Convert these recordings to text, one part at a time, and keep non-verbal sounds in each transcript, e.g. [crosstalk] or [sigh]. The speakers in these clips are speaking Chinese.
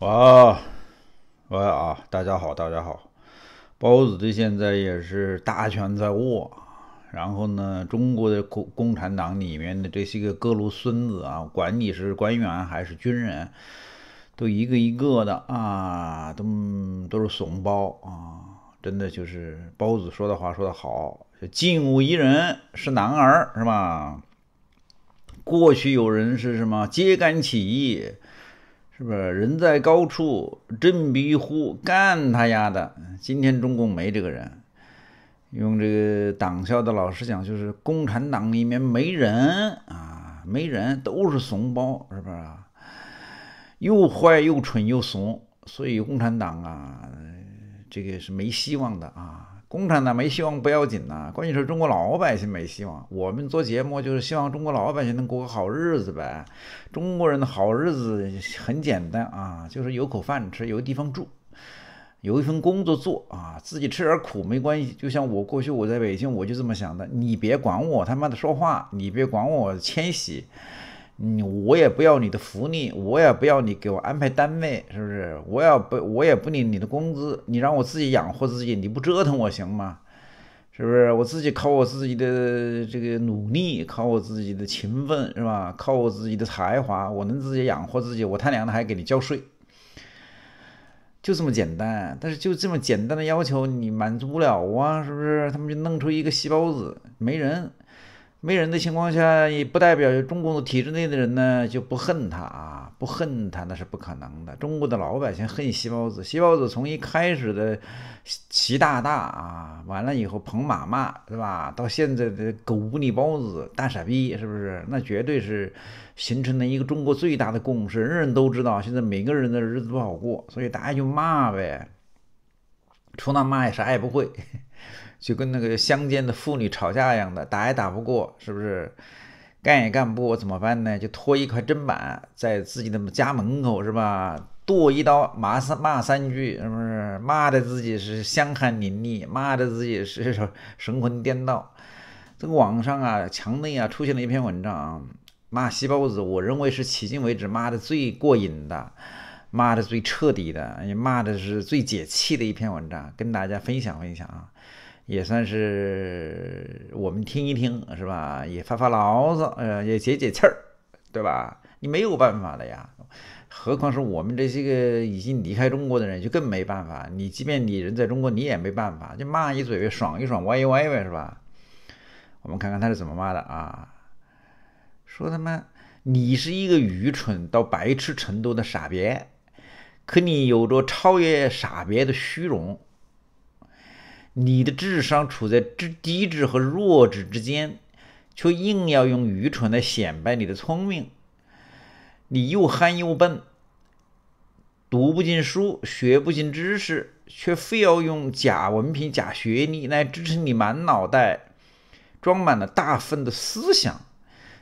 哇，喂啊，大家好，大家好，包子的现在也是大权在握，然后呢，中国的共共产党里面的这些个各路孙子啊，管你是官员还是军人，都一个一个的啊，都都是怂包啊，真的就是包子说的话说的好，就进无一人是男儿，是吧？过去有人是什么揭竿起义？是不是人在高处振臂一呼干他丫的？今天中共没这个人，用这个党校的老师讲，就是共产党里面没人啊，没人都是怂包，是不是？又坏又蠢又怂，所以共产党啊，这个是没希望的啊。共产党没希望不要紧呐，关键是中国老百姓没希望。我们做节目就是希望中国老百姓能过个好日子呗。中国人的好日子很简单啊，就是有口饭吃，有地方住，有一份工作做啊，自己吃点苦没关系。就像我过去我在北京，我就这么想的，你别管我他妈的说话，你别管我迁徙。你我也不要你的福利，我也不要你给我安排单位，是不是？我也不我也不领你的工资，你让我自己养活自己，你不折腾我行吗？是不是？我自己靠我自己的这个努力，靠我自己的勤奋，是吧？靠我自己的才华，我能自己养活自己，我他娘的还给你交税，就这么简单。但是就这么简单的要求，你满足不了啊，是不是？他们就弄出一个细胞子，没人。没人的情况下也不代表中国的体制内的人呢就不恨他啊，不恨他那是不可能的。中国的老百姓恨习包子，习包子从一开始的习大大啊，完了以后彭妈妈是吧，到现在的狗不理包子、大傻逼，是不是？那绝对是形成了一个中国最大的共识，人人都知道现在每个人的日子不好过，所以大家就骂呗，除了骂也啥也不会。就跟那个乡间的妇女吵架一样的，打也打不过，是不是？干也干不过，怎么办呢？就拖一块砧板在自己的家门口，是吧？剁一刀，骂三骂三句，是不是？骂的自己是香汗淋漓，骂的自己是 [laughs] 神魂颠倒。这个网上啊，墙内啊，出现了一篇文章啊，骂西包子，我认为是迄今为止骂的最过瘾的，骂的最彻底的，也骂的是最解气的一篇文章，跟大家分享分享啊。也算是我们听一听，是吧？也发发牢骚，呃，也解解气儿，对吧？你没有办法的呀，何况是我们这些个已经离开中国的人，就更没办法。你即便你人在中国，你也没办法，就骂一嘴呗，爽一爽，歪一歪呗，是吧？我们看看他是怎么骂的啊？说他妈你是一个愚蠢到白痴程度的傻别，可你有着超越傻别的虚荣。你的智商处在低智和弱智之间，却硬要用愚蠢来显摆你的聪明。你又憨又笨，读不进书，学不进知识，却非要用假文凭、假学历来支撑你满脑袋装满了大粪的思想。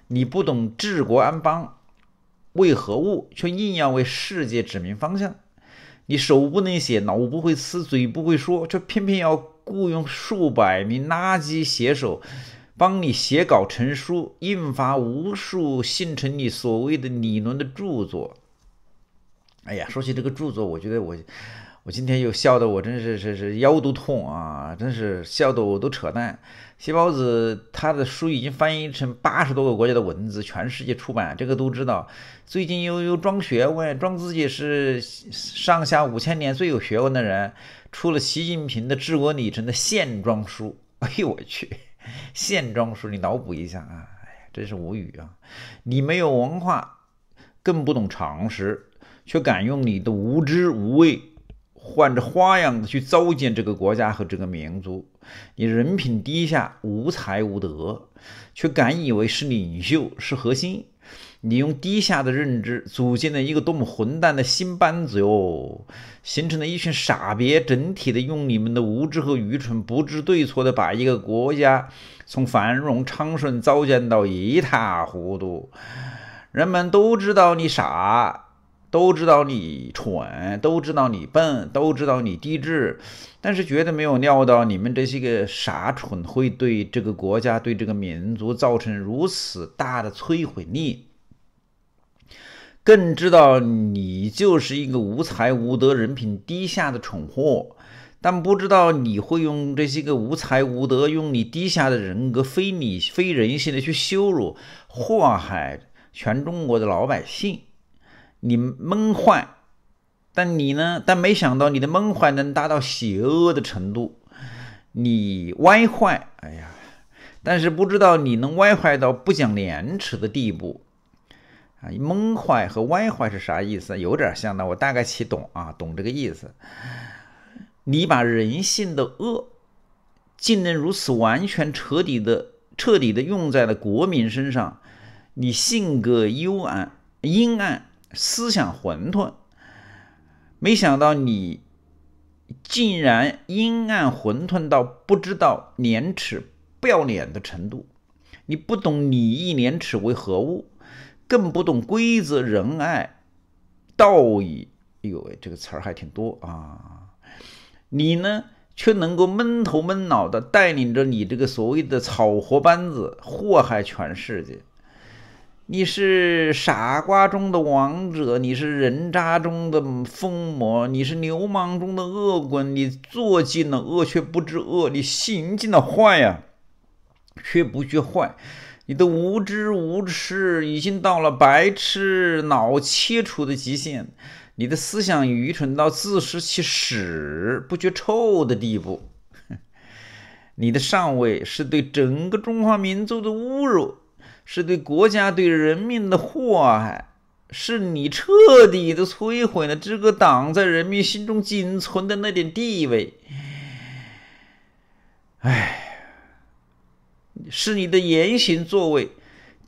你不懂治国安邦为何物，却硬要为世界指明方向。你手不能写，脑不会思，嘴不会说，却偏偏要雇佣数百名垃圾写手，帮你写稿成书，印发无数信承你所谓的理论的著作。哎呀，说起这个著作，我觉得我。我今天又笑的我真是是是腰都痛啊！真是笑的我都扯淡。细胞子他的书已经翻译成八十多个国家的文字，全世界出版，这个都知道。最近又又装学问，装自己是上下五千年最有学问的人，出了习近平的治国理程的现装书。哎呦我去，现装书你脑补一下啊！哎呀，真是无语啊！你没有文化，更不懂常识，却敢用你的无知无畏。换着花样的去糟践这个国家和这个民族。你人品低下，无才无德，却敢以为是领袖，是核心。你用低下的认知组建了一个多么混蛋的新班子哟！形成了一群傻别整体的，用你们的无知和愚蠢，不知对错的，把一个国家从繁荣昌盛糟践到一塌糊涂。人们都知道你傻。都知道你蠢，都知道你笨，都知道你低智，但是绝对没有料到你们这些个傻蠢会对这个国家、对这个民族造成如此大的摧毁力。更知道你就是一个无才无德、人品低下的蠢货，但不知道你会用这些个无才无德、用你低下的人格、非你非人性的去羞辱、祸害全中国的老百姓。你闷坏，但你呢？但没想到你的闷坏能达到邪恶的程度，你歪坏，哎呀！但是不知道你能歪坏到不讲廉耻的地步啊！闷坏和歪坏是啥意思？有点像的，我大概其懂啊，懂这个意思。你把人性的恶竟能如此完全彻底的、彻底的用在了国民身上，你性格幽暗、阴暗。思想混沌，没想到你竟然阴暗混沌到不知道廉耻、不要脸的程度。你不懂礼义廉耻为何物，更不懂规则、仁爱、道义。哎呦喂，这个词儿还挺多啊！你呢，却能够闷头闷脑的带领着你这个所谓的草活班子，祸害全世界。你是傻瓜中的王者，你是人渣中的疯魔，你是流氓中的恶棍。你做尽了恶却不知恶，你行尽了坏呀，却不觉坏。你的无知无耻已经到了白痴脑切除的极限，你的思想愚蠢到自食其屎不觉臭的地步。[laughs] 你的上位是对整个中华民族的侮辱。是对国家、对人民的祸害，是你彻底的摧毁了这个党在人民心中仅存的那点地位。哎，是你的言行作为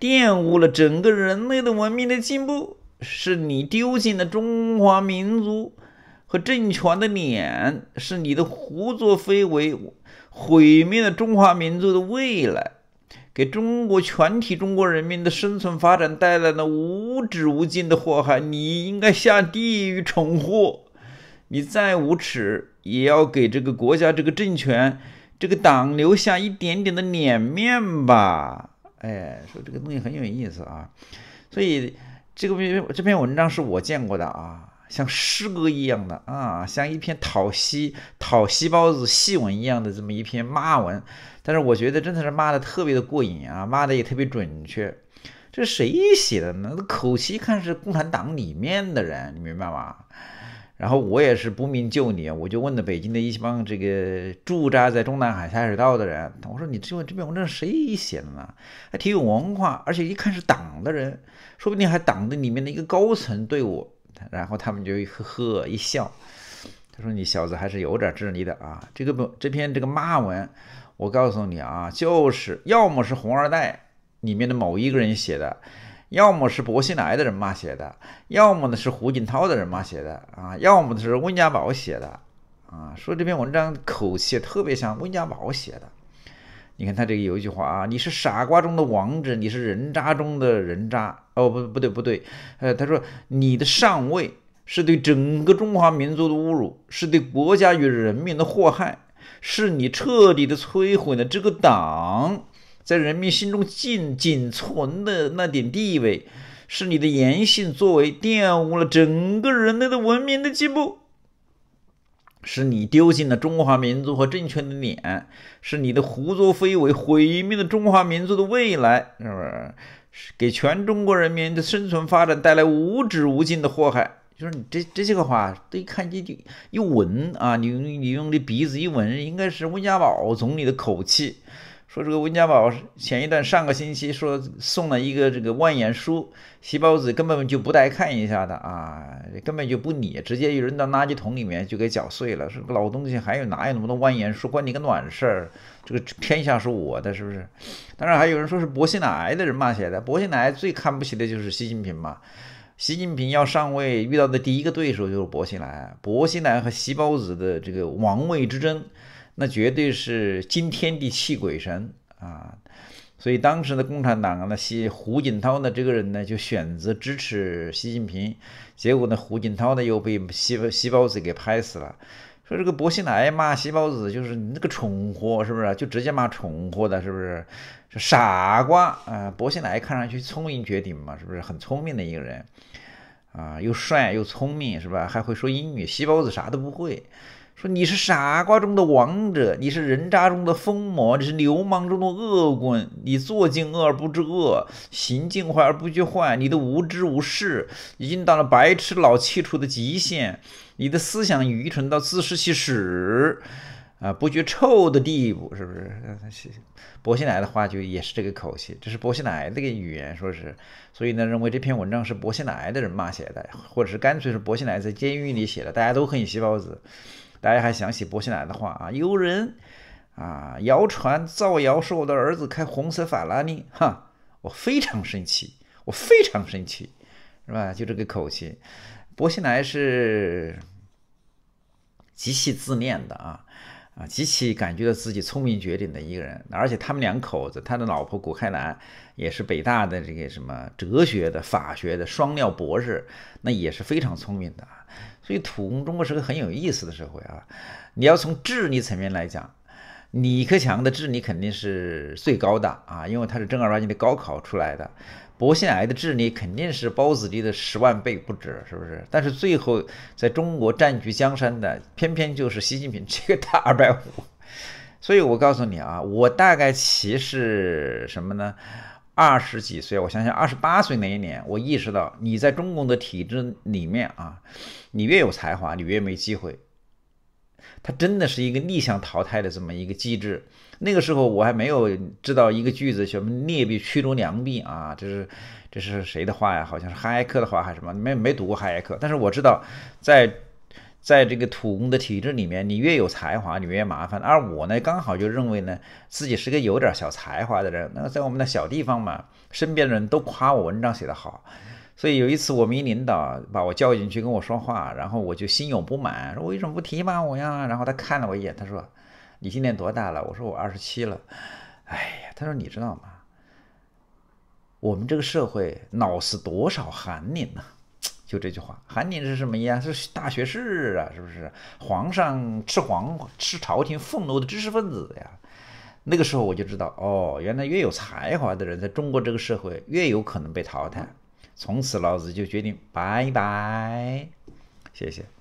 玷污了整个人类的文明的进步，是你丢尽了中华民族和政权的脸，是你的胡作非为毁灭了中华民族的未来。给中国全体中国人民的生存发展带来了无止无尽的祸害，你应该下地狱重获。你再无耻，也要给这个国家、这个政权、这个党留下一点点的脸面吧？哎，说这个东西很有意思啊。所以，这个这篇文章是我见过的啊。像诗歌一样的啊，像一篇讨西讨西包子戏文一样的这么一篇骂文，但是我觉得真的是骂的特别的过瘾啊，骂的也特别准确。这谁写的呢？那口气一看是共产党里面的人，你明白吗？然后我也是不明就理我就问了北京的一帮这个驻扎在中南海下水道的人，我说你这问这篇文章谁写的呢？还挺有文化，而且一看是党的人，说不定还党的里面的一个高层对我。然后他们就呵呵一笑，他说：“你小子还是有点智力的啊！这个本这篇这个骂文，我告诉你啊，就是要么是《红二代》里面的某一个人写的，要么是薄熙来的人骂写的，要么呢是胡锦涛的人骂写的啊，要么是温家宝写的啊。说这篇文章口气特别像温家宝写的。你看他这个有一句话啊，你是傻瓜中的王者，你是人渣中的人渣。”哦，不，不对，不对，呃，他说你的上位是对整个中华民族的侮辱，是对国家与人民的祸害，是你彻底的摧毁了这个党在人民心中仅仅存的那点地位，是你的言行作为玷污了整个人类的文明的进步，是你丢尽了中华民族和政权的脸，是你的胡作非为毁灭了中华民族的未来，是不是？给全中国人民的生存发展带来无止无尽的祸害，就是你这这些个话，对，看一一闻啊，你你用你鼻子一闻，应该是温家宝总理的口气。说这个温家宝前一段上个星期说送了一个这个万言书，习包子根本就不带看一下的啊，根本就不理，直接就扔到垃圾桶里面就给搅碎了。说老东西还有哪有那么多万言书关你个卵事儿？这个天下是我的，是不是？当然还有人说是薄熙来的人骂写的，薄熙来最看不起的就是习近平嘛。习近平要上位遇到的第一个对手就是薄熙来，薄熙来和习包子的这个王位之争。那绝对是惊天地泣鬼神啊！所以当时的共产党呢，习胡锦涛呢这个人呢就选择支持习近平。结果呢，胡锦涛呢又被西西包子给拍死了。说这个薄熙来骂西包子，就是你那个蠢货，是不是？就直接骂蠢货的，是不是？是傻瓜啊！薄熙来看上去聪明绝顶嘛，是不是很聪明的一个人啊？又帅又聪明，是吧？还会说英语，西包子啥都不会。说你是傻瓜中的王者，你是人渣中的疯魔，你是流氓中的恶棍，你做尽恶而不知恶，行尽坏而不觉坏，你的无知无识已经到了白痴老气出的极限，你的思想愚蠢到自食其屎，啊，不觉臭的地步，是不是？薄熙来的话就也是这个口气，这是薄熙来这个语言说是，所以呢，认为这篇文章是薄熙来的人骂写的，或者是干脆是薄熙来在监狱里写的，大家都恨西包子。大家还想起薄熙来的话啊？有人啊，谣传造谣说我的儿子开红色法拉利，哈，我非常生气，我非常生气，是吧？就这个口气，薄熙来是极其自恋的啊。啊，极其感觉到自己聪明绝顶的一个人，而且他们两口子，他的老婆谷开来也是北大的这个什么哲学的、法学的双料博士，那也是非常聪明的。所以土工中国是个很有意思的社会啊！你要从智力层面来讲，李克强的智力肯定是最高的啊，因为他是正儿八经的高考出来的。博腺癌的智力肯定是包子弟的十万倍不止，是不是？但是最后在中国占据江山的，偏偏就是习近平这个大二百五。所以我告诉你啊，我大概其实什么呢？二十几岁，我想想，二十八岁那一年，我意识到你在中共的体制里面啊，你越有才华，你越没机会。它真的是一个逆向淘汰的这么一个机制。那个时候我还没有知道一个句子，什么劣币驱逐良币啊，这是这是谁的话呀？好像是哈耶克的话还是什么？没没读过哈耶克，但是我知道，在在这个土工的体制里面，你越有才华，你越麻烦。而我呢，刚好就认为呢，自己是个有点小才华的人。那在我们的小地方嘛，身边的人都夸我文章写得好。所以有一次，我们一领导把我叫进去跟我说话，然后我就心有不满，说：“我为什么不提拔我呀？”然后他看了我一眼，他说：“你今年多大了？”我说：“我二十七了。”哎呀，他说：“你知道吗？我们这个社会老死多少寒林呢？”就这句话，“韩林”是什么意思？是大学士啊，是不是？皇上吃皇吃朝廷俸禄的知识分子呀？那个时候我就知道，哦，原来越有才华的人，在中国这个社会越有可能被淘汰。从此，老子就决定拜拜。谢谢。